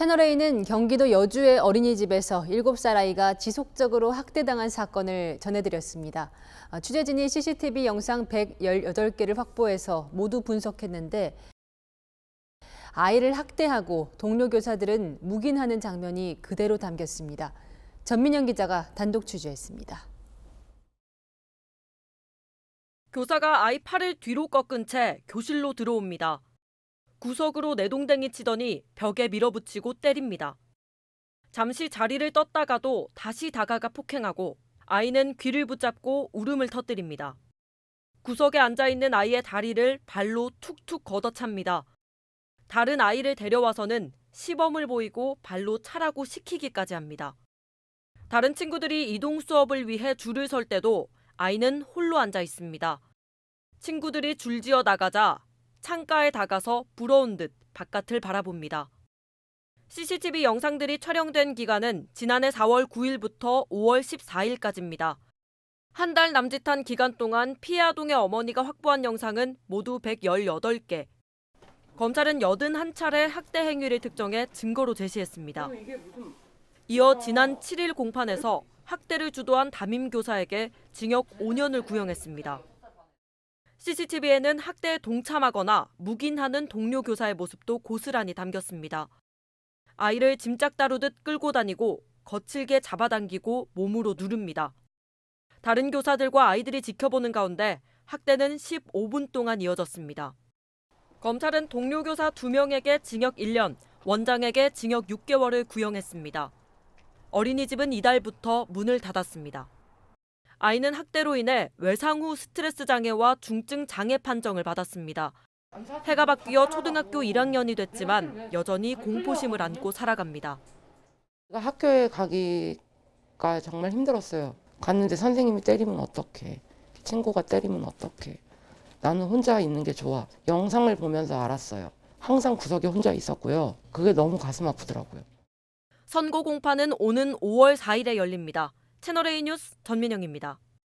채널A는 경기도 여주의 어린이집에서 7살 아이가 지속적으로 학대당한 사건을 전해드렸습니다. 아, 취재진이 CCTV 영상 118개를 확보해서 모두 분석했는데 아이를 학대하고 동료 교사들은 묵인하는 장면이 그대로 담겼습니다. 전민영 기자가 단독 취재했습니다. 교사가 아이 팔을 뒤로 꺾은 채 교실로 들어옵니다. 구석으로 내동댕이 치더니 벽에 밀어붙이고 때립니다. 잠시 자리를 떴다가도 다시 다가가 폭행하고 아이는 귀를 붙잡고 울음을 터뜨립니다. 구석에 앉아 있는 아이의 다리를 발로 툭툭 걷어찹니다. 다른 아이를 데려와서는 시범을 보이고 발로 차라고 시키기까지 합니다. 다른 친구들이 이동 수업을 위해 줄을 설 때도 아이는 홀로 앉아 있습니다. 친구들이 줄지어 나가자 창가에 다가서 부러운 듯 바깥을 바라봅니다. CCTV 영상들이 촬영된 기간은 지난해 4월 9일부터 5월 14일까지입니다. 한 달 남짓한 기간 동안 피해 아동의 어머니가 확보한 영상은 모두 118개. 검찰은 81차례 학대 행위를 특정해 증거로 제시했습니다. 이어 지난 7일 공판에서 학대를 주도한 담임 교사에게 징역 5년을 구형했습니다. CCTV에는 학대에 동참하거나 묵인하는 동료 교사의 모습도 고스란히 담겼습니다. 아이를 짐짝 다루듯 끌고 다니고 거칠게 잡아당기고 몸으로 누릅니다. 다른 교사들과 아이들이 지켜보는 가운데 학대는 15분 동안 이어졌습니다. 검찰은 동료 교사 2명에게 징역 1년, 원장에게 징역 6개월을 구형했습니다. 어린이집은 이달부터 문을 닫았습니다. 아이는 학대로 인해 외상 후 스트레스 장애와 중증 장애 판정을 받았습니다. 해가 바뀌어 초등학교 1학년이 됐지만 여전히 공포심을 안고 살아갑니다. 학교에 가기가 정말 힘들었어요. 갔는데 선생님이 때리면 어떡해. 친구가 때리면 어떡해. 나는 혼자 있는 게 좋아. 영상을 보면서 알았어요. 항상 구석에 혼자 있었고요. 그게 너무 가슴 아프더라고요. 선고 공판은 오는 5월 4일에 열립니다. 채널A 뉴스 전민영입니다.